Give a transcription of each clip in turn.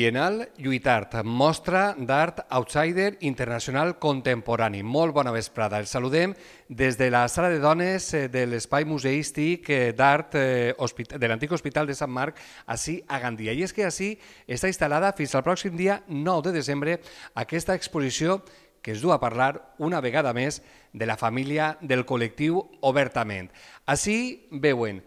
Bienal Lluitart, mostra d'art outsider internacional contemporani. Molt bona vesprada. El saludem des de la sala de dones eh, de l'espai museístic eh, d'art eh, de l'antic Hospital de Sant Marc, així a Gandia. I és que així està instal·lada fins al pròxim dia 9 de desembre aquesta exposició que es du a parlar una vegada més de la família del col·lectiu obertament. Així veuen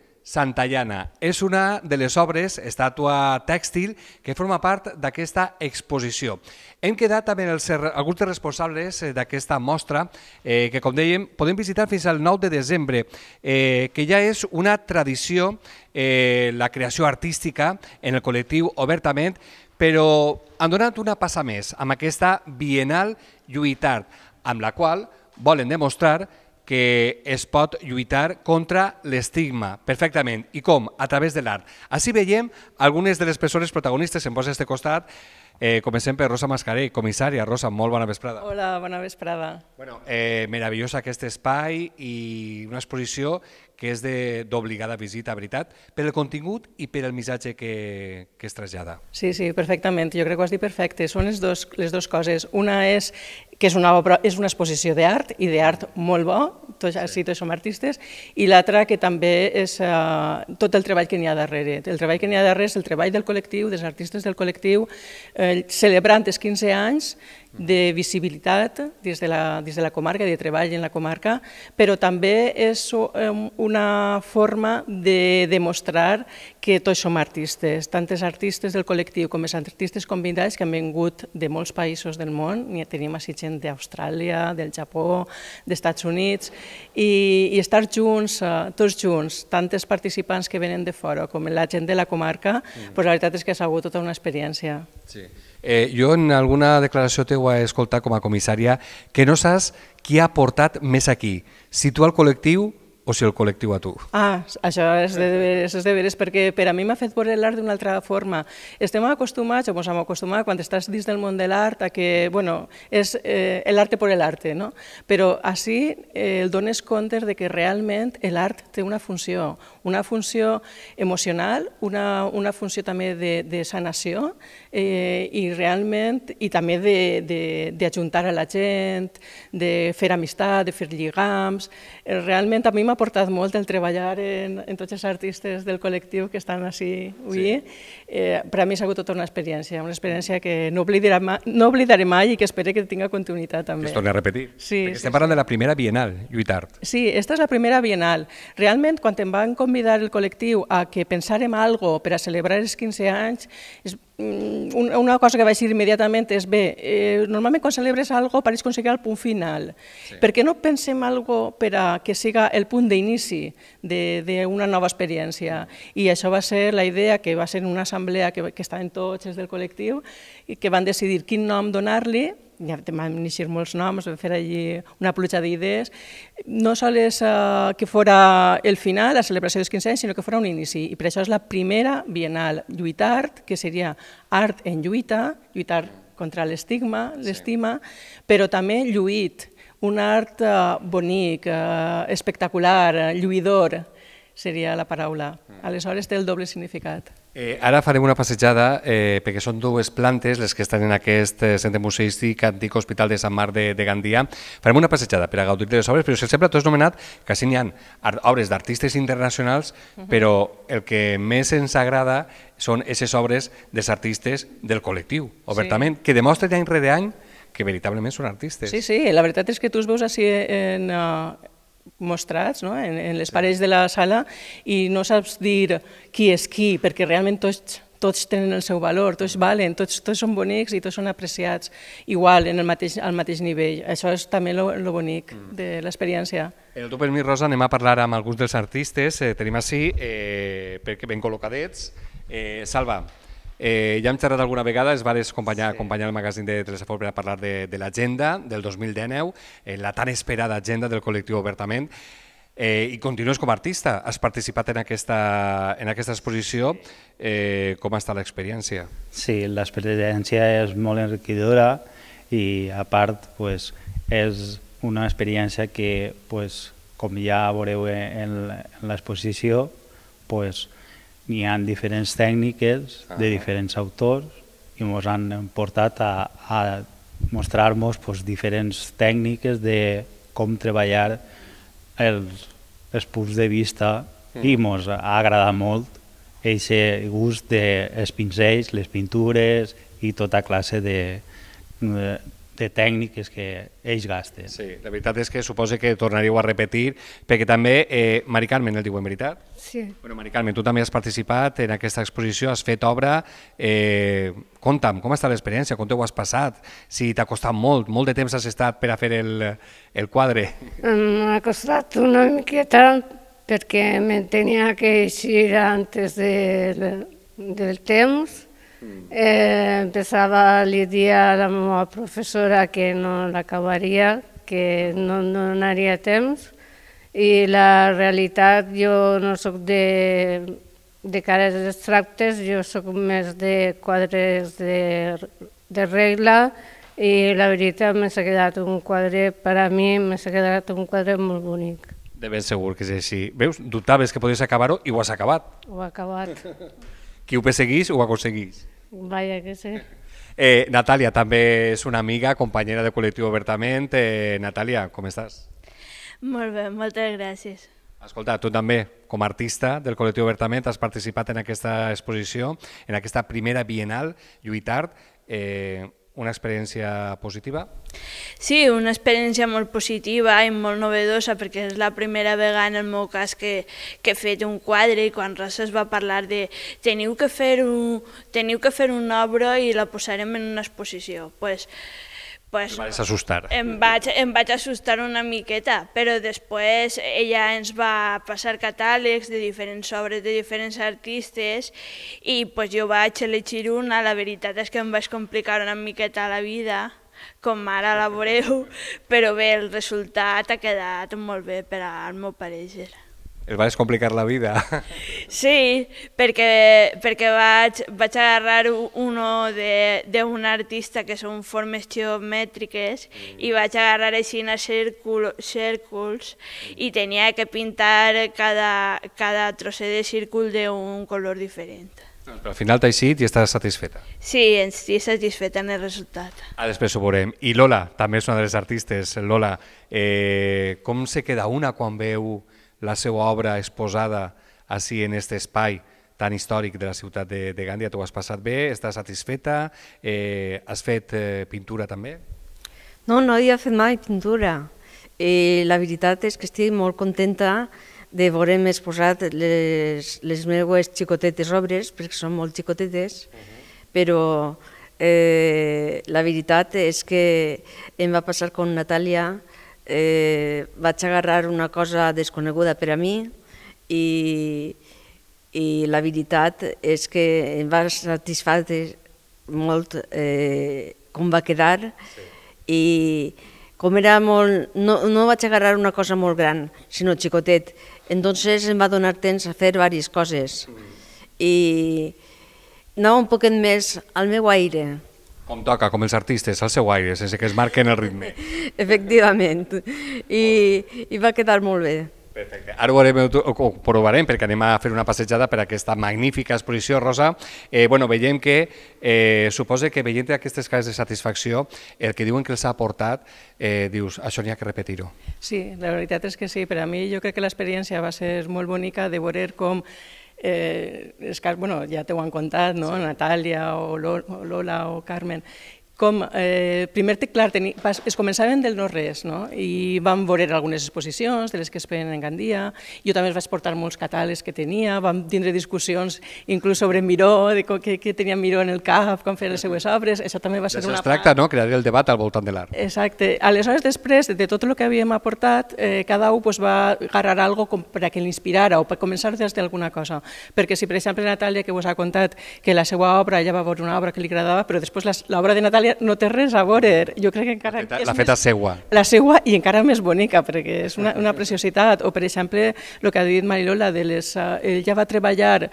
Llana. És una de les obres, estàtua tèxtil, que forma part d'aquesta exposició. Hem quedat també els, alguns dels responsables eh, d'aquesta mostra, eh, que com dèiem, podem visitar fins al 9 de desembre, eh, que ja és una tradició, eh, la creació artística en el col·lectiu obertament, però han donat una passa més amb aquesta Bienal Lluitart, amb la qual volen demostrar que que es pot lluitar contra l'estigma, perfectament. I com? A través de l'art. Així veiem algunes de les persones protagonistes, em posa a este costat, Eh, comencem per Rosa Mascarell, comissària. Rosa, molt bona vesprada. Hola, bona vesprada. Bueno, eh, meravellosa aquest espai i una exposició que és d'obligada visita, veritat, per el contingut i per el missatge que, que es trasllada. Sí, sí, perfectament. Jo crec que ho has dit perfecte. Són dos, les dues coses. Una és que és una, obra, és una exposició d'art i d'art molt bo, tots, sí, tots som artistes, i l'altra que també és uh, tot el treball que n'hi ha darrere. El treball que n'hi ha darrere és el treball del col·lectiu, dels artistes del col·lectiu, eh, celebrant els 15 anys de mm. visibilitat des de, la, des de la comarca, de treball en la comarca, però també és eh, una forma de demostrar que tots som artistes, tant els artistes del col·lectiu com els artistes convidats que han vingut de molts països del món, ni tenim a Sitges gent d'Austràlia, del Japó, d'Estats Units, i, i estar junts, eh, tots junts, tant els participants que venen de fora com la gent de la comarca, mm. la veritat és que ha sigut tota una experiència. Sí. Eh, jo en alguna declaració teua he escoltat com a comissària que no saps qui ha portat més aquí, si tu al col·lectiu o si el col·lectiu a tu? Ah, això és de veres, és de veres perquè per a mi m'ha fet veure l'art d'una altra forma. Estem acostumats, o ens hem acostumat, quan estàs dins del món de l'art, a que, bueno, és eh, l'arte per l'arte, no? Però així eh, el dones compte de que realment l'art té una funció, una funció emocional, una, una funció també de, de sanació eh, i realment, i també d'ajuntar a la gent, de fer amistat, de fer lligams. Eh, realment a mi m'ha m'ha portat molt el treballar en, en tots els artistes del col·lectiu que estan així avui. Sí. Eh, per a mi ha sigut tota una experiència, una experiència que no oblidaré, mai, no oblidaré mai i que espero que tinga continuïtat també. Que es torni a repetir. Sí, Perquè sí, estem parlant de la primera Bienal, Lluitart. Sí, esta és la primera Bienal. Realment, quan em van convidar el col·lectiu a que pensàrem algo per a celebrar els 15 anys, és Mm, una cosa que vaig dir immediatament és, bé, eh, normalment quan celebres algo pareix com el punt final. Sí. Per què no pensem algo per a que siga el punt d'inici d'una nova experiència? I això va ser la idea que va ser una assemblea que, que estaven tots els del col·lectiu i que van decidir quin nom donar-li ja van néixer molts noms, vam fer allí una pluja d'idees, no sols eh, que fora el final, la celebració dels 15 anys, sinó que fora un inici. I per això és la primera Bienal Lluitart, que seria art en lluita, lluitar contra l'estigma, l'estima, sí. però també lluït, un art eh, bonic, eh, espectacular, lluïdor, seria la paraula. Mm. Aleshores té el doble significat. Eh, ara farem una passejada eh, perquè són dues plantes les que estan en aquest eh, centre museístic antic Hospital de Sant Marc de, de Gandia. Farem una passejada per a gaudir de les obres, però si sempre tot és nomenat que sí n'hi ha obres d'artistes internacionals, però el que més ens agrada són aquestes obres dels artistes del col·lectiu, obertament, sí. que demostren any rere any que veritablement són artistes. Sí, sí, la veritat és que tu els veus així en, en eh, mostrats no? en, en les sí. parets de la sala i no saps dir qui és qui, perquè realment tots, tots tenen el seu valor, tots valen, tots, tots són bonics i tots són apreciats igual, en el mateix, al mateix nivell. Això és també lo, bonic mm. de l'experiència. El teu mi, Rosa, anem a parlar amb alguns dels artistes. Eh, tenim així, eh, perquè ben col·locadets. Eh, Salva, Eh, ja hem xerrat alguna vegada, es va acompanyar, sí. acompanyar el magazín de Telesafor per a parlar de, de l'agenda del 2019, eh, la tan esperada agenda del col·lectiu Obertament. Eh, I continues com a artista, has participat en aquesta, en aquesta exposició. Eh, com ha estat l'experiència? Sí, l'experiència és molt enriquidora i a part pues, és una experiència que, pues, com ja veureu en l'exposició, pues, n'hi ha diferents tècniques de ah. diferents autors i ens han portat a, a mostrar-nos pues, diferents tècniques de com treballar els, els punts de vista mm. i ens ha agradat molt aquest gust dels pinzells, les pintures i tota classe de, de de tècniques que ells gasten. Sí, la veritat és que suposo que tornaríeu a repetir, perquè també, eh, Mari Carmen, el diuen veritat? Sí. Bueno, Mari Carmen, tu també has participat en aquesta exposició, has fet obra. Eh, conta'm, com ha estat l'experiència, com t'ho has passat, si t'ha costat molt, molt de temps has estat per a fer el, el quadre. M'ha costat una miqueta perquè me tenia que eixir antes de, del temps, Eh, empezaba a la meva professora que no l'acabaria, que no, no donaria temps, i la realitat jo no sóc de, de cares extractes, jo sóc més de quadres de, de regla, i la veritat m'ha quedat un quadre, per a mi m'ha quedat un quadre molt bonic. De ben segur que és així. Veus, dubtaves que podies acabar-ho i ho has acabat. Ho ha acabat. Qui ho perseguís ho aconseguís. Vaya que sé. Eh, Natalia també és una amiga, companyera de col·lectiu obertament. Eh, Natalia, com estàs? Molt bé, moltes gràcies. Escolta, tu també, com a artista del col·lectiu Obertament, has participat en aquesta exposició, en aquesta primera Bienal, Lluitart. Eh, una experiència positiva? Sí, una experiència molt positiva i molt novedosa perquè és la primera vegada en el meu cas que, que he fet un quadre i quan res es va parlar de teniu que fer, un, teniu que fer una obra i la posarem en una exposició. Pues, pues, Te assustar. Em vaig, em vaig assustar una miqueta, però després ella ens va passar catàlegs de diferents obres de diferents artistes i pues, jo vaig elegir una, la veritat és que em vaig complicar una miqueta la vida, com ara la veureu, però bé, el resultat ha quedat molt bé per al meu parecer. Es va descomplicar la vida. Sí, perquè, perquè vaig, vaig agarrar uno d'un artista que són formes geomètriques mm. i vaig agarrar així a cèrcols círculs i tenia que pintar cada, cada trosset de círcul d'un color diferent. Doncs, però al final t'ha eixit i estàs satisfeta. Sí, estic satisfeta en el resultat. Ah, després ho veurem. I Lola, també és una de les artistes. Lola, eh, com se queda una quan veu la seva obra exposada així en aquest espai tan històric de la ciutat de, de Gàndia. T'ho has passat bé? Estàs satisfeta? Eh, has fet eh, pintura també? No, no havia fet mai pintura. Eh, la veritat és que estic molt contenta de veure exposat les, les meves xicotetes obres, perquè són molt xicotetes, uh -huh. però eh, la veritat és que em va passar amb Natàlia eh, vaig agarrar una cosa desconeguda per a mi i, i la veritat és que em va satisfar molt eh, com va quedar sí. i com era molt... No, no vaig agarrar una cosa molt gran, sinó xicotet. Entonces em va donar temps a fer diverses coses. Mm. I anava un poquet més al meu aire. Com toca, com els artistes, al seu aire, sense que es marquen el ritme. Efectivament, I, i va quedar molt bé. Perfecte. Ara ho, harem, ho provarem perquè anem a fer una passejada per aquesta magnífica exposició, Rosa. Eh, bueno, veiem que, eh, suposa que veient aquestes cares de satisfacció, el que diuen que els ha aportat, eh, dius, això n'hi ha que repetir-ho. Sí, la veritat és que sí. Per a mi jo crec que l'experiència va ser molt bonica de veure com eh, és que, bueno, ja t'ho han contat, no? Sí. Natàlia o Lola o Carmen, com eh, primer clar, teni, pas, es començaven del no-res, no? i vam veure algunes exposicions de les que es feien en Gandia, jo també vaig portar molts catàlegs que tenia, vam tindre discussions inclús sobre Miró, de què, què tenia Miró en el cap, com feien les seues obres, això també va ser una... Es tracta, part. no?, crear el debat al voltant de l'art. Exacte. Aleshores, després de tot el que havíem aportat, eh, cada un pues, va agarrar alguna cosa per a que l'inspirara o per començar des d'alguna cosa. Perquè si, per exemple, Natàlia, que us ha contat que la seva obra, ella va veure una obra que li agradava, però després l'obra de Natàlia Itàlia no té res a veure. Jo crec que encara... La feta, la feta més, seua. La seua i encara més bonica, perquè és una, una preciositat. O, per exemple, el que ha dit Marilola, de les, eh, ella va treballar,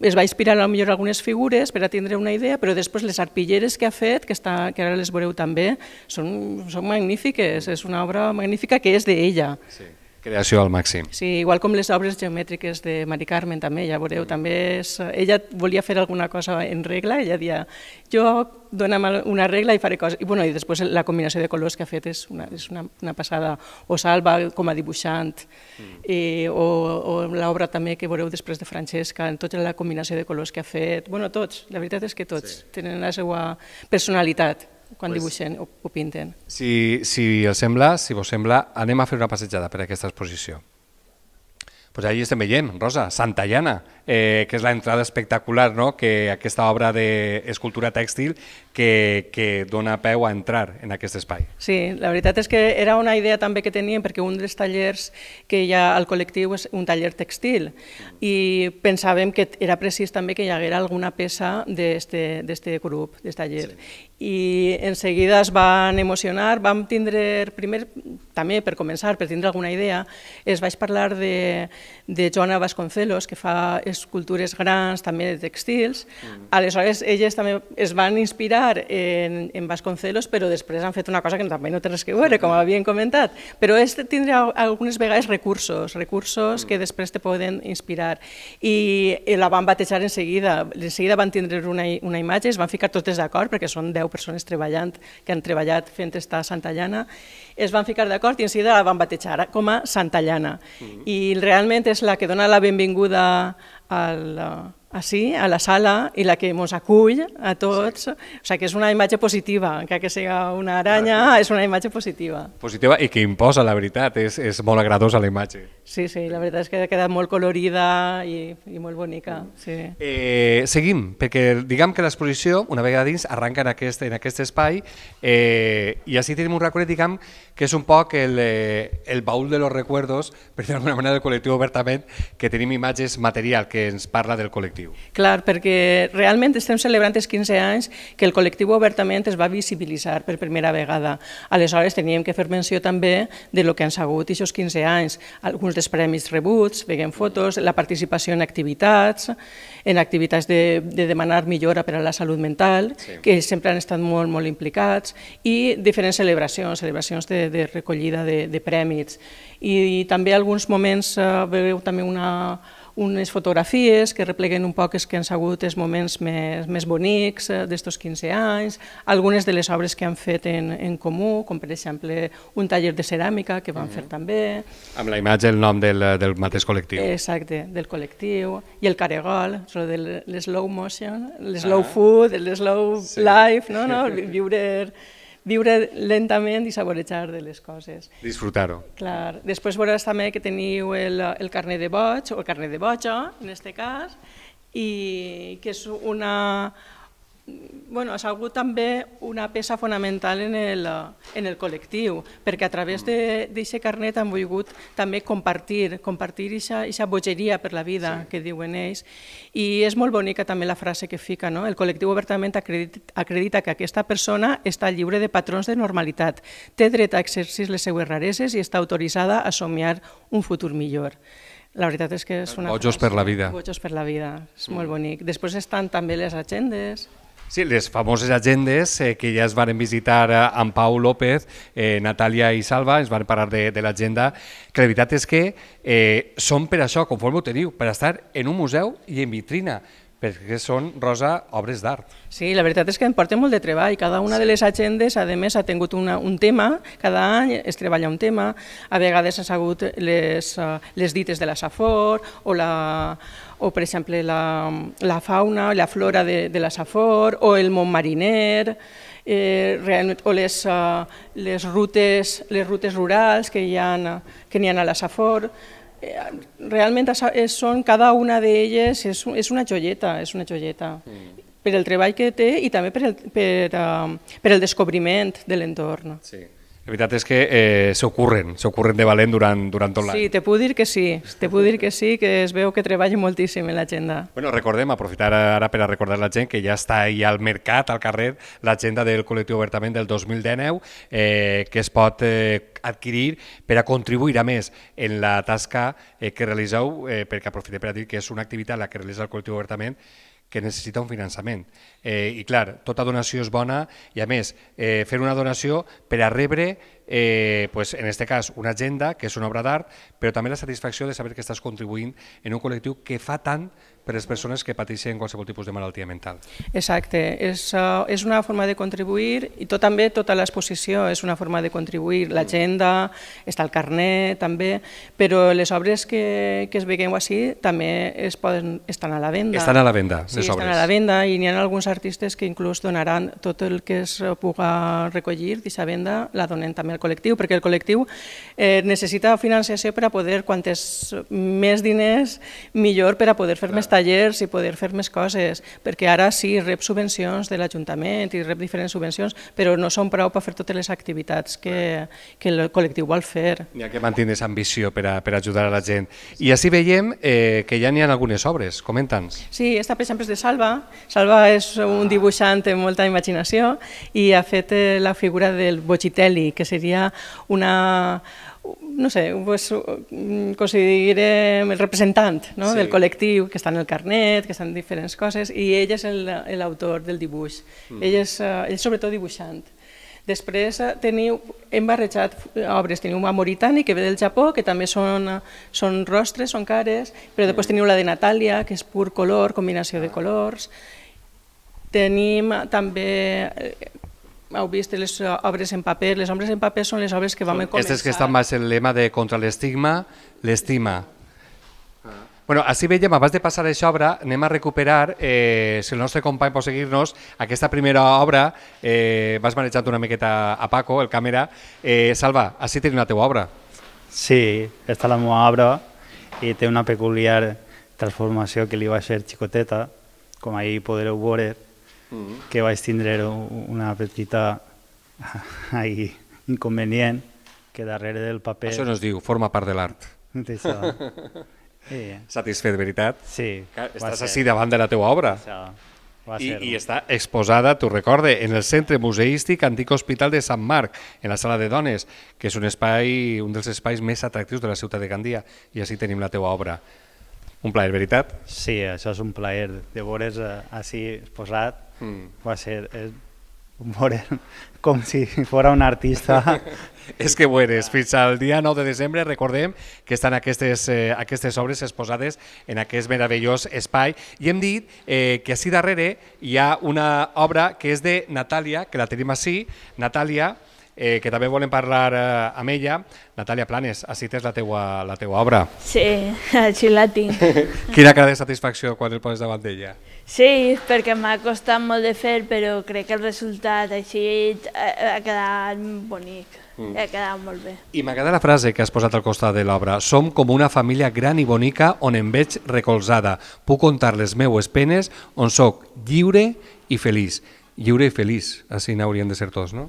es va inspirar a millor algunes figures per a tindre una idea, però després les arpilleres que ha fet, que, està, que ara les veureu també, són, són magnífiques. És una obra magnífica que és d'ella. Sí creació al màxim. Sí, igual com les obres geomètriques de Mari Carmen també, ja veureu, mm. també és, ella volia fer alguna cosa en regla, ella dia jo dona'm una regla i faré coses. I, bueno, i després la combinació de colors que ha fet és una, és una, una passada. O Salva com a dibuixant, mm. i, eh, o, o l'obra també que veureu després de Francesca, en tota la combinació de colors que ha fet. bueno, tots, la veritat és que tots sí. tenen la seva personalitat quan pues, dibuixen o, o pinten. Si, si els sembla, si vos sembla, anem a fer una passejada per aquesta exposició. Pues ahí estem veient, Rosa, Santa Llana, eh, que és l'entrada espectacular, no? que aquesta obra d'escultura tèxtil que, que dona peu a entrar en aquest espai. Sí, la veritat és que era una idea també que teníem, perquè un dels tallers que hi ha al col·lectiu és un taller tèxtil, i pensàvem que era precís també que hi haguera alguna peça d'aquest grup, d'aquest taller. Sí i en seguida es van emocionar, vam tindre, primer, també per començar, per tindre alguna idea, es vaig parlar de, de Joana Vasconcelos, que fa escultures grans, també de textils, mm. aleshores elles també es van inspirar en, en Vasconcelos, però després han fet una cosa que també no té res que veure, com mm. havien comentat, però és tindre algunes vegades recursos, recursos mm. que després te poden inspirar, i eh, la van batejar en seguida, en seguida van tindre una, una imatge, es van ficar totes d'acord, perquè són 10 persones treballant, que han treballat fent esta Llana, es van ficar d'acord i en seguida la van batejar com a Llana. Mm -hmm. I realment és la que dona la benvinguda al, així, a la sala, i la que ens acull a tots. Sí. O sigui, que és una imatge positiva, que que sigui una aranya, és una imatge positiva. Positiva i que imposa, la veritat, és, és molt agradosa la imatge. Sí, sí, la veritat és que ha quedat molt colorida i, i molt bonica. Sí. Eh, seguim, perquè diguem que l'exposició, una vegada dins, arranca en aquest, en aquest espai eh, i així tenim un record, diguem, que és un poc el, eh, el baúl de los recuerdos, per dir d'alguna manera, del col·lectiu obertament, que tenim imatges material que ens parla del col·lectiu col·lectiu. Clar, perquè realment estem celebrant els 15 anys que el col·lectiu obertament es va visibilitzar per primera vegada. Aleshores teníem que fer menció també de lo que han sigut aquests 15 anys, alguns dels premis rebuts, veiem fotos, la participació en activitats, en activitats de, de demanar millora per a la salut mental, sí. que sempre han estat molt, molt implicats, i diferents celebracions, celebracions de, de recollida de, de prèmits. I, I també alguns moments eh, veu també una unes fotografies que repleguen un poc els que han sigut els moments més, més bonics eh, d'estos 15 anys, algunes de les obres que han fet en, en comú, com per exemple un taller de ceràmica que van mm. fer mhm. també. Amb la imatge el nom del, del mateix col·lectiu. Exacte, del col·lectiu, i el caregol, de l'slow motion, l'slow ah. food, l'slow sí. life, no? no? viure viure lentament i saborejar de les coses. Disfrutar-ho. Clar. Després veuràs també que teniu el, el carnet de boig, o el carnet de boja, en aquest cas, i que és una, bueno, ha sigut també una peça fonamental en el, en el col·lectiu, perquè a través d'aquest carnet han volgut també compartir, compartir aquesta bogeria per la vida sí. que diuen ells, i és molt bonica també la frase que fica, no? el col·lectiu obertament acredita, acredita que aquesta persona està lliure de patrons de normalitat, té dret a exercir les seues rareses i està autoritzada a somiar un futur millor. La veritat és que és una... Bojos per la vida. Bojos per la vida, és mm. molt bonic. Després estan també les agendes, Sí, les famoses agendes eh, que ja es van visitar eh, en Pau López, eh, Natàlia i Salva, ens van parlar de, de l'agenda, que la veritat és que eh, són per això, conforme ho teniu, per estar en un museu i en vitrina perquè són, Rosa, obres d'art. Sí, la veritat és que em porta molt de treball. Cada una sí. de les agendes, a més, ha tingut una, un tema, cada any es treballa un tema, a vegades ha hagut les, eh, les dites de la Safor o la o per exemple la, la fauna, la flora de, de la Safor, o el món mariner, eh, o les, eh, les, rutes, les rutes rurals que n'hi ha, que ha a la Safor. Eh, realment són, cada una d'elles és, és una joieta, és una joieta. Mm. Per el treball que té i també per el, per, uh, per el descobriment de l'entorn. Sí. La veritat és que eh, s'ocorren, s'ocorren de valent durant, durant tot l'any. Sí, te puc dir que sí, te puc dir que sí, que es veu que treballa moltíssim en l'agenda. Bueno, recordem, aprofitar ara per a recordar la gent que ja està ahí al mercat, al carrer, l'agenda del col·lectiu obertament del 2019, eh, que es pot eh, adquirir per a contribuir a més en la tasca eh, que realitzeu, eh, perquè aprofitem per a dir que és una activitat la que realitza el col·lectiu obertament, que necessita un finançament. Eh, I clar, tota donació és bona i a més, eh, fer una donació per a rebre, eh, pues, en aquest cas, una agenda, que és una obra d'art, però també la satisfacció de saber que estàs contribuint en un col·lectiu que fa tant per les persones que pateixen qualsevol tipus de malaltia mental. Exacte, és, uh, és una forma de contribuir i tot també tota l'exposició és una forma de contribuir, l'agenda, mm. està el carnet també, però les obres que, que es vegueu així també es poden, estan a la venda. Estan a la venda, les sí, obres. estan a la venda i n'hi ha alguns artistes que inclús donaran tot el que es puga recollir d'aquesta venda, la donen també al col·lectiu, perquè el col·lectiu eh, necessita finançació per a poder, quantes més diners, millor per a poder fer Clar. més tallers i poder fer més coses, perquè ara sí, rep subvencions de l'Ajuntament i rep diferents subvencions, però no són prou per fer totes les activitats que, que el col·lectiu vol fer. N'hi ha que mantenir aquesta ambició per, a, per ajudar a la gent. I així veiem eh, que ja n'hi ha algunes obres, comenta'ns. Sí, aquesta per exemple és de Salva. Salva és un dibuixant amb molta imaginació i ha fet eh, la figura del Bocitelli, que seria una, no sé, pues, eh, considerem el representant no? sí. del col·lectiu, que està en el carnet, que estan diferents coses, i ell és l'autor del dibuix. Mm. Ell, és, eh, ell és sobretot dibuixant. Després eh, teniu, hem barrejat obres, teniu una Mauritani que ve del Japó, que també són, són rostres, són cares, però mm. després teniu la de Natàlia, que és pur color, combinació de ah. colors. Tenim també heu vist les obres en paper, les obres en paper són les obres que vam començar. Aquestes que estan més el lema de contra l'estigma, l'estima. Bueno, així veiem, abans de passar a obra, anem a recuperar, eh, si el nostre company pot seguir-nos, aquesta primera obra, eh, vas manejant una miqueta a Paco, el càmera. Eh, Salva, així tens la teva obra. Sí, està la meva obra i té una peculiar transformació que li va ser xicoteta, com ahir podreu veure, -hmm. que vaig tindre una petita ai, inconvenient que darrere del paper... Això no es diu, forma part de l'art. Eh. Satisfet, veritat? Sí. Estàs així davant de la teua obra. Això. I, I està exposada, t'ho recorde, en el Centre Museístic Antic Hospital de Sant Marc, en la Sala de Dones, que és un espai, un dels espais més atractius de la ciutat de Gandia, i així tenim la teua obra. Un plaer, veritat? Sí, això és un plaer. De veure's eh, així exposat mm. va ser... És, eh, veure com si fora un artista. És que ho eres. Fins al dia 9 de desembre recordem que estan aquestes, eh, aquestes obres exposades en aquest meravellós espai i hem dit eh, que així darrere hi ha una obra que és de Natàlia, que la tenim així, Natàlia, eh, que també volen parlar eh, amb ella. Natàlia Planes, així tens la teua, la teua obra. Sí, així la tinc. Quina cara de satisfacció quan el poses davant d'ella? Sí, perquè m'ha costat molt de fer, però crec que el resultat així eh, ha quedat bonic, mm. ha quedat molt bé. I m'agrada la frase que has posat al costat de l'obra. Som com una família gran i bonica on em veig recolzada. Puc contar les meues penes on sóc lliure i feliç. Lliure i feliç, així n'haurien de ser tots, no?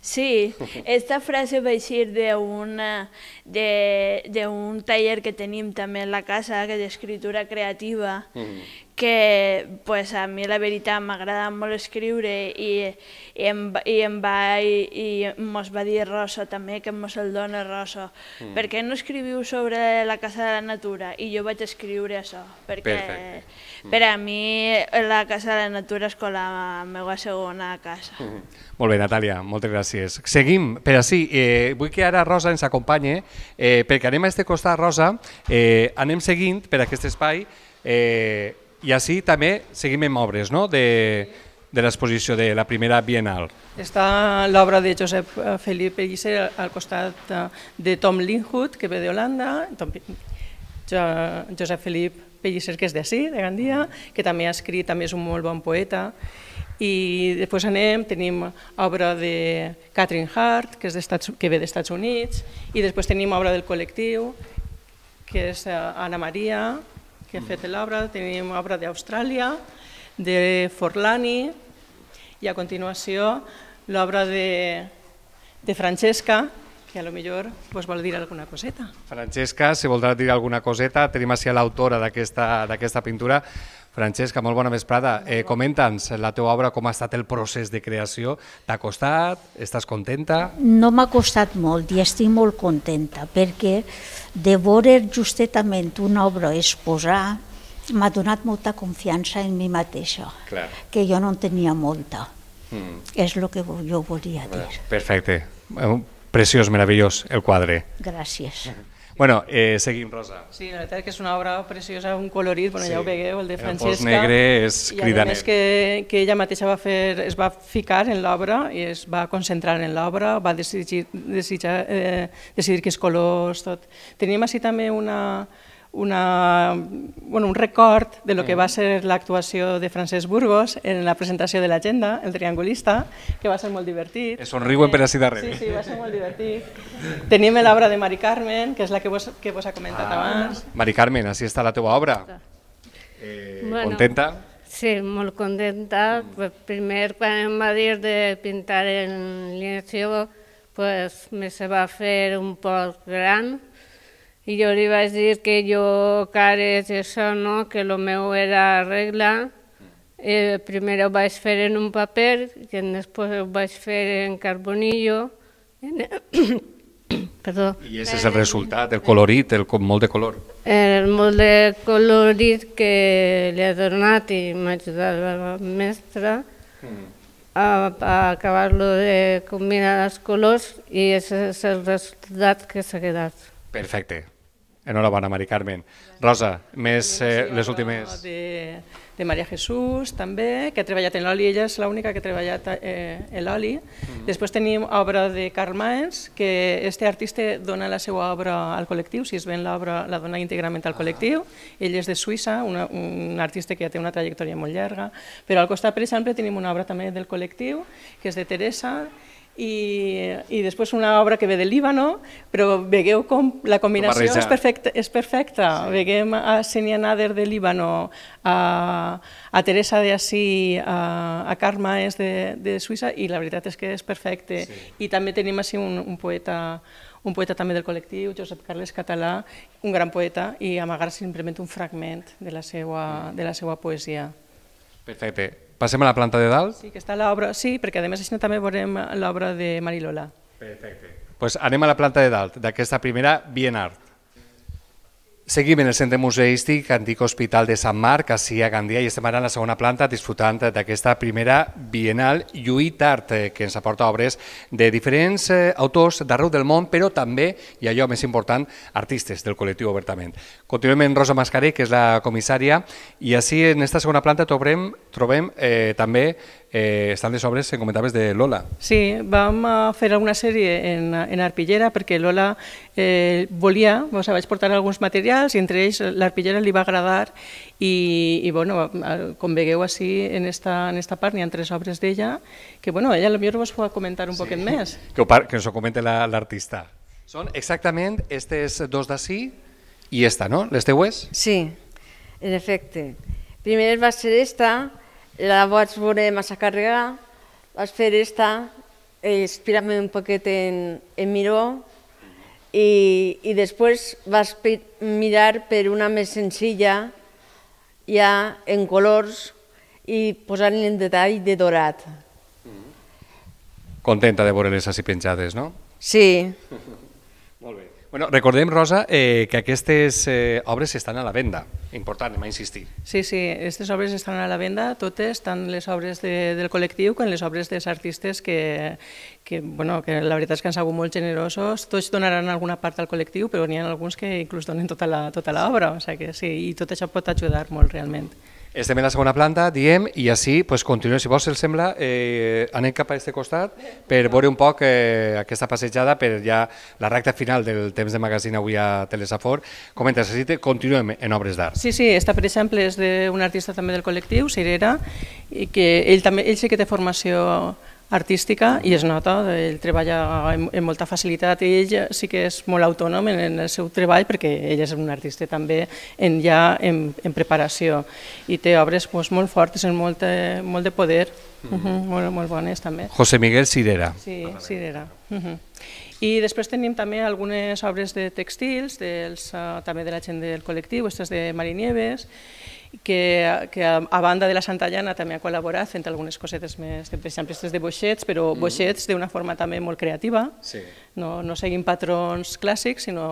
Sí, esta frase va de d'un taller que tenim també en la casa, que d'escriptura creativa, mm -hmm. que pues, a mi la veritat m'agrada molt escriure i, i, em, i em va, i, i mos va dir Rosa també, que mos el dona Rosa, mm. per què no escriviu sobre la casa de la natura? I jo vaig escriure això, perquè... Perfecte Mm-hmm. Per a mi la Casa de la Natura és com la meva segona casa. Mm Molt bé, Natàlia, moltes gràcies. Seguim, però sí, eh, vull que ara Rosa ens acompanyi, eh, perquè anem a este costat, Rosa, eh, anem seguint per aquest espai eh, i així també seguim amb obres no? de, de l'exposició de la primera Bienal. Està l'obra de Josep eh, Felipe Pellicer al costat eh, de Tom Linhood, que ve d'Holanda, Josep Felip Pellicer, que és d'ací, de Gandia, que també ha escrit, també és un molt bon poeta. I després anem, tenim obra de Catherine Hart, que, és Estats, que ve d'Estats Estats Units, i després tenim obra del col·lectiu, que és eh, Anna Maria, que ha fet l'obra, tenim obra d'Austràlia, de Forlani, i a continuació l'obra de, de Francesca, que a lo millor vos vol dir alguna coseta. Francesca, si voldrà dir alguna coseta, tenim així l'autora d'aquesta pintura. Francesca, molt bona vesprada. Eh, Comenta'ns la teva obra, com ha estat el procés de creació. T'ha costat? Estàs contenta? No m'ha costat molt i estic molt contenta perquè de veure justament una obra exposar m'ha donat molta confiança en mi mateixa, Clar. que jo no en tenia molta. Mm. És el que jo volia dir. Perfecte. Eh, preciós, meravellós el quadre. Gràcies. Bueno, eh, seguim, Rosa. Sí, la veritat és que és una obra preciosa, un colorit, bueno, sí. ja ho vegueu, el de Francesca. El fons negre és cridaner. I a més eh. que, que ella mateixa va fer, es va ficar en l'obra i es va concentrar en l'obra, va decidir, decidir, eh, decidir quins colors, tot. Tenim així també una, una, bueno, un record de lo que mm. va ser l'actuació de Francesc Burgos en la presentació de l'agenda, el triangulista, que va ser molt divertit. Es somriuen per així darrere. Sí, sí, va ser molt divertit. Tenim l'obra de Mari Carmen, que és la que vos, que vos ha comentat ah, abans. Mari Carmen, així està la teva obra. Eh, bueno, contenta? Sí, molt contenta. Mm. Pues primer, quan em va dir de pintar en lienzo, pues me se va fer un poc gran, i jo li vaig dir que jo, cares, això no, que el meu era regla. Eh, primer ho vaig fer en un paper, i després ho vaig fer en carbonillo. En... Perdó. I aquest és el resultat, el colorit, el, molt de color. El molt de colorit que li ha donat i m'ha ajudat la mestra a, a acabar-lo de combinar els colors i aquest és el resultat que s'ha quedat. Perfecte. Enhorabona, Mari Carmen. Rosa, més eh, les últimes... De, de Maria Jesús, també, que ha treballat en l'oli, ella és l'única que ha treballat eh, en l'oli. Mm -hmm. Després tenim obra de Carl Maens, que este artista dona la seva obra al col·lectiu, si es ven l'obra la dona íntegrament al ah. col·lectiu. Ah. Ell és de Suïssa, una, un artista que ja té una trajectòria molt llarga, però al costat, per exemple, tenim una obra també del col·lectiu, que és de Teresa, i, i després una obra que ve del Líbano, però vegueu com la combinació és perfecta, és perfecta. Sí. Veguem a Senia Nader de Líbano, a, a Teresa de Assí, a, a Carme és de, de Suïssa, i la veritat és que és perfecte. Sí. I també tenim així un, un poeta un poeta també del col·lectiu, Josep Carles Català, un gran poeta, i amagar simplement un fragment de la seva, de la seva poesia. Perfecte. Passem a la planta de dalt. Sí, que està l'obra, sí, perquè a més això també veurem l'obra de Marilola. Perfecte. Pues anem a la planta de dalt d'aquesta primera Bienart. Seguim en el Centre Museístic Antic Hospital de Sant Marc, a Cia Gandia, i estem ara a la segona planta disfrutant d'aquesta primera Bienal Lluït Art, eh, que ens aporta obres de diferents eh, autors d'arreu del món, però també, i allò més important, artistes del col·lectiu obertament. Continuem amb Rosa Mascaré, que és la comissària, i així en aquesta segona planta trobem, trobem eh, també Eh, estan les obres, en comentaves, de Lola. Sí, vam eh, fer una sèrie en, en arpillera perquè Lola eh, volia, o sigui, vaig portar alguns materials i entre ells l'arpillera li va agradar i, i bueno, com vegueu així en esta, en esta part n'hi ha tres obres d'ella que bueno, ella potser vos pot comentar un sí. poquet més. Que, par que ens ho comente l'artista. La, Són exactament aquestes dos d'ací i esta, no? Les teues? Sí, en efecte. Primer va ser esta, Llavors veurem a la càrrega, vaig fer esta, espirar me un poquet en, en Miró i, i després vaig mirar per una més senzilla, ja en colors i posant en detall de dorat. Mm-hmm. Contenta de veure-les així penjades, no? Sí. Bueno, recordem, Rosa, eh, que aquestes eh, obres estan a la venda. Important, hem insistir. Sí, sí, aquestes obres estan a la venda, totes, tant les obres de, del col·lectiu com les obres dels artistes que, que, bueno, que la veritat és que han sigut molt generosos. Tots donaran alguna part al col·lectiu, però n'hi ha alguns que inclús donen tota l'obra. Tota o sigui que sí, I tot això pot ajudar molt, realment. Estem en la segona planta, diem, i així pues, continuem, si vols, se'ls sembla, eh, anem cap a aquest costat per veure un poc eh, aquesta passejada per ja la recta final del temps de magazine avui a Telesafor. Com així necessita, continuem en obres d'art. Sí, sí, esta, per exemple, és d'un artista també del col·lectiu, Cirera, i que ell, també, ell sí que té formació artística i es nota, ell treballa amb, molta facilitat i ell sí que és molt autònom en, el seu treball perquè ell és un artista també en, ja en, en preparació i té obres pues, molt fortes, en molt, de, molt de poder, mm. uh -huh, molt, molt bones també. José Miguel Sidera. Sí, Sidera. Uh -huh. I després tenim també algunes obres de textils, dels, uh, també de la gent del col·lectiu, aquestes de Mari Nieves, que, que a banda de la Santallana també ha col·laborat fent algunes cosetes més, per exemple, estes de boixets, però mm. boixets d'una forma també molt creativa, sí. no, no seguint patrons clàssics, sinó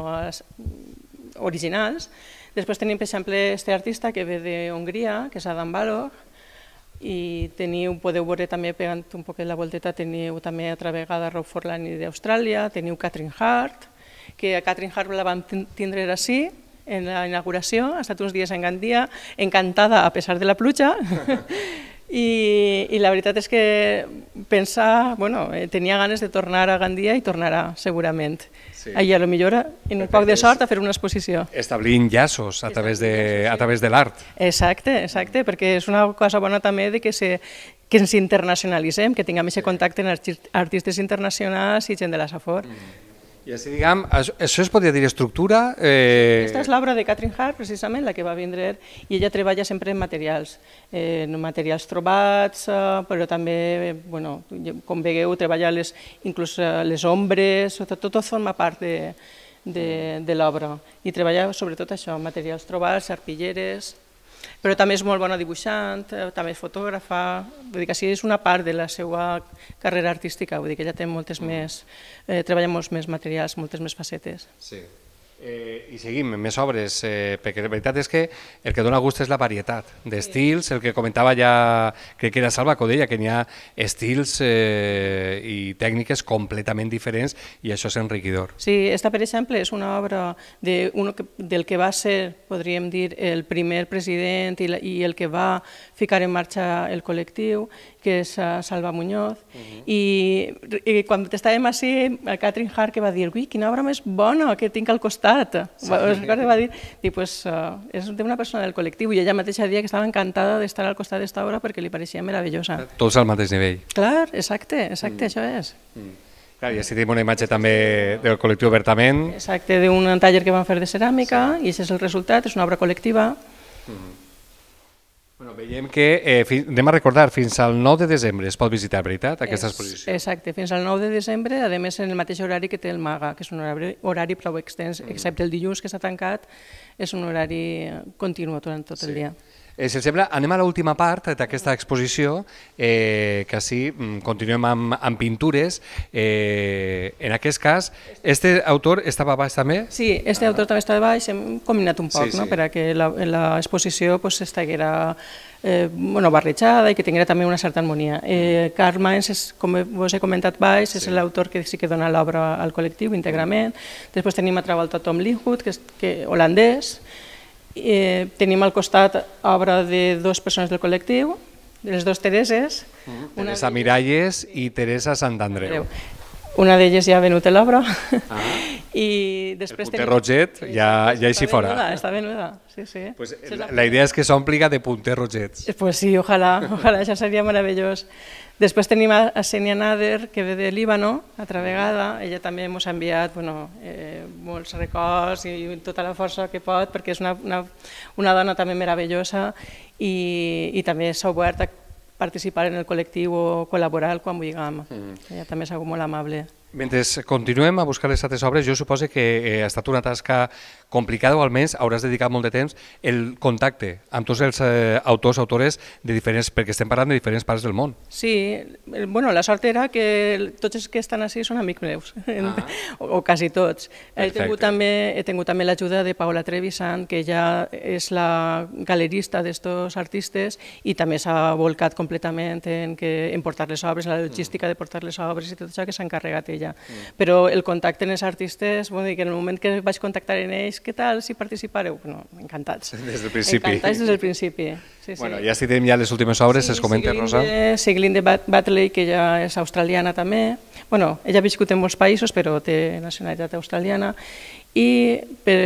originals. Després tenim, per exemple, este artista que ve d'Hongria, que és Adam Balor, i teniu, podeu veure també pegant un poquet la volteta, teniu també a vegada Rob Forlani d'Austràlia, teniu Catherine Hart, que a Catherine Hart la vam tindre així, en la inauguració, ha estat uns dies en Gandia, encantada a pesar de la pluja, I, i la veritat és que pensar, bueno, eh, tenia ganes de tornar a Gandia i tornarà segurament. Sí. Allà, a lo millor, en un poc de sort, a fer una exposició. Establint llaços a través de, a través de l'art. Exacte, exacte, perquè és una cosa bona també de que se, que ens internacionalitzem, que tinguem aquest contacte amb artistes internacionals i gent de la Safor. Mm. I així, diguem, això es podria dir estructura? Eh... Sí, aquesta és l'obra de Catherine Hart, precisament, la que va vindre, i ella treballa sempre en materials, eh, en materials trobats, eh, però també, bueno, com vegueu, treballa les, inclús eh, les ombres, tot, tot forma part de, de, de l'obra. I treballa sobretot això, materials trobats, arpilleres, però també és molt bona dibuixant, eh, també és fotògrafa, vull dir que sí, és una part de la seva carrera artística, vull dir que ella té moltes mm. més, eh, treballa molts més materials, moltes més facetes. Sí, Eh, I seguim, més obres, eh, perquè la veritat és que el que dona gust és la varietat d'estils, el que comentava ja, crec que era Salva deia, que n'hi ha estils eh, i tècniques completament diferents i això és enriquidor. Sí, esta, per exemple, és una obra de uno que, del que va ser, podríem dir, el primer president i, la, i el que va ficar en marxa el col·lectiu, que és eh, Salva Muñoz, uh -huh. i, i quan estàvem així, Catherine Hart que va dir, ui, quina obra més bona que tinc al costat, passat. Sí. Va, va dir, dic, pues, uh, és d'una persona del col·lectiu i ella mateixa dia que estava encantada d'estar al costat d'esta obra perquè li pareixia meravellosa. Tots al mateix nivell. Clar, exacte, exacte, mm. això és. Mm. Clar, i així tenim una imatge també del col·lectiu obertament. Exacte, d'un taller que van fer de ceràmica, sí. i aquest és el resultat, és una obra col·lectiva. Mm -hmm. Bueno, veiem que, eh, fin, anem a recordar, fins al 9 de desembre es pot visitar, veritat, aquesta és, exposició? Exacte, fins al 9 de desembre, a més en el mateix horari que té el MAGA, que és un horari, horari prou extens, mm. excepte el dilluns que s'ha tancat, és un horari continu durant tot sí. el dia. Eh, si sembla, anem a l'última part d'aquesta exposició, eh, que sí, mm, continuem amb, amb pintures. Eh, en aquest cas, este autor estava baix també? Sí, este ah. autor també estava baix, hem combinat un poc, sí, sí. no? per a que l'exposició pues, estiguera eh, bueno, barrejada i que tinguera també una certa harmonia. Eh, Karl Mainz, és, com vos he comentat baix, sí. l'autor que sí que dona l'obra al col·lectiu íntegrament. Després tenim a Travolta Tom Linhood, que és que, holandès, Eh, tenim al costat obra de dues persones del col·lectiu, de les dues Tereses. Mm, una Teresa Miralles i Teresa Sant Andreu. Andreu. Una d'elles ja ha venut l'obra ah. i després... El punter roget tenim... ja, ja així fora. Venuda, està venuda, sí, sí. Pues, la, la idea és que s'ompliga de punter rogets. Eh, pues sí, ojalà, ojalà, això seria meravellós. Després tenim a, a Senia Nader, que ve de Líbano, altra vegada. Ella també ens ha enviat bueno, eh, molts records i tota la força que pot, perquè és una, una, una dona també meravellosa i, i també s'ha obert a participar en el colectivo, colaboral... cuando llegamos. ...ya Ella también es algo muy amable. Mentre continuem a buscar les altres obres, jo suposo que eh, ha estat una tasca complicada o almenys hauràs dedicat molt de temps el contacte amb tots els eh, autors, autores, de diferents, perquè estem parlant de diferents parts del món. Sí, bueno, la sort era que tots els que estan així són amics meus, ah. o, o quasi tots. Perfecte. He tingut també he tingut també l'ajuda de Paola Trevisan, que ja és la galerista d'estos artistes i també s'ha volcat completament en, que, en portar les obres, la logística de portar les obres i tot això que s'ha encarregat ella ella. Mm. Però el contacte amb els artistes, vull dir que en el moment que vaig contactar amb ells, què tal, si participareu? No, encantats. Des del principi. Encantats des del principi. Sí, sí. Bueno, ja tenim ja les últimes obres, sí, es comenta, Siglinde, Rosa. Siglinde Batley, que ja és australiana també. Bueno, ella ha viscut en molts països, però té nacionalitat australiana i, per,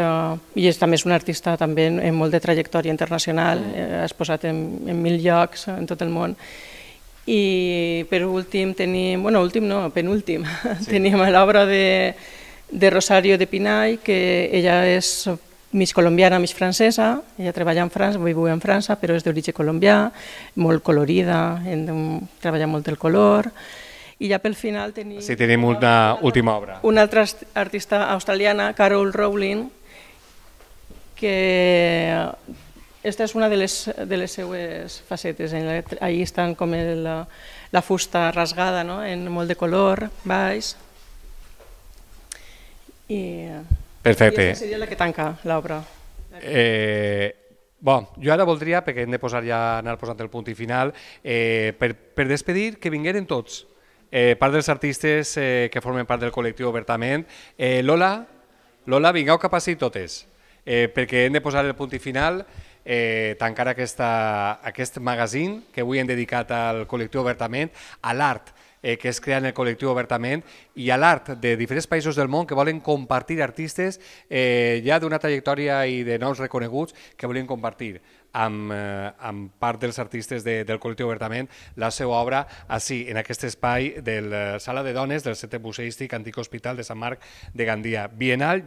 uh, i és, també és una artista també en, molt de trajectòria internacional, mm. eh, ha exposat en, en mil llocs en tot el món i per últim tenim, bueno, últim no, penúltim, sí. tenim l'obra de, de Rosario de Pinay, que ella és mig colombiana, mig francesa, ella treballa en França, viu en França, però és d'origen colombià, molt colorida, en, treballa molt el color, i ja pel final tenim... Sí, tenim una, una última obra. Una altra artista australiana, Carol Rowling, que aquesta és una de les, de les seues facetes. Allí estan com la, la fusta rasgada, no? en molt de color, baix. I, Perfecte. I aquesta seria la que tanca l'obra. Eh, Bon, jo ara voldria, perquè hem de posar ja, anar posant el punt i final, eh, per, per despedir que vingueren tots, eh, part dels artistes eh, que formen part del col·lectiu obertament. Eh, Lola, Lola, vingueu cap si totes, eh, perquè hem de posar el punt i final eh, tancar aquesta, aquest magazín que avui hem dedicat al col·lectiu Obertament, a l'art eh, que es crea en el col·lectiu Obertament i a l'art de diferents països del món que volen compartir artistes eh, ja d'una trajectòria i de noms reconeguts que volen compartir amb, eh, amb part dels artistes de, del col·lectiu Obertament la seva obra així, en aquest espai de la eh, Sala de Dones del Centre Museístic Antic Hospital de Sant Marc de Gandia. Bienal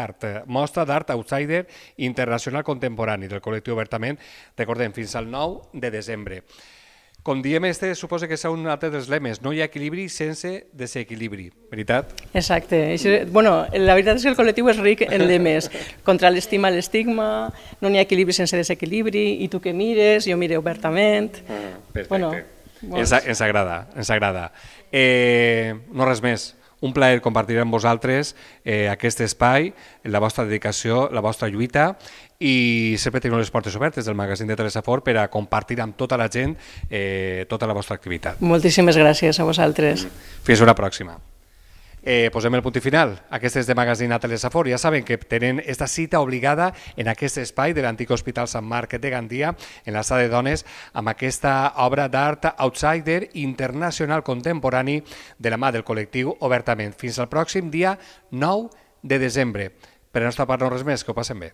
Art, eh, mostra d'art outsider internacional contemporani del col·lectiu Obertament, recordem, fins al 9 de desembre. Com diem, este suposa que és un altre dels lemes, no hi ha equilibri sense desequilibri, veritat? Exacte. Bueno, la veritat és que el col·lectiu és ric en lemes. Contra l'estima, l'estigma, no n'hi ha equilibri sense desequilibri, i tu que mires, jo mire obertament... Mm, perfecte. Bueno, ens, ens agrada, ens agrada. Eh, no res més. Un plaer compartir amb vosaltres eh, aquest espai, la vostra dedicació, la vostra lluita i sempre teniu les portes obertes del magazín de Fort per a compartir amb tota la gent eh, tota la vostra activitat. Moltíssimes gràcies a vosaltres. Fins una pròxima. Eh, posem el punt i final. Aquestes de Magazine Atles Safor ja saben que tenen esta cita obligada en aquest espai de l'antic Hospital Sant Marc de Gandia, en la sala de dones, amb aquesta obra d'art outsider internacional contemporani de la mà del col·lectiu Obertament. Fins al pròxim dia 9 de desembre. Per no nostra part no res més, que ho passen bé.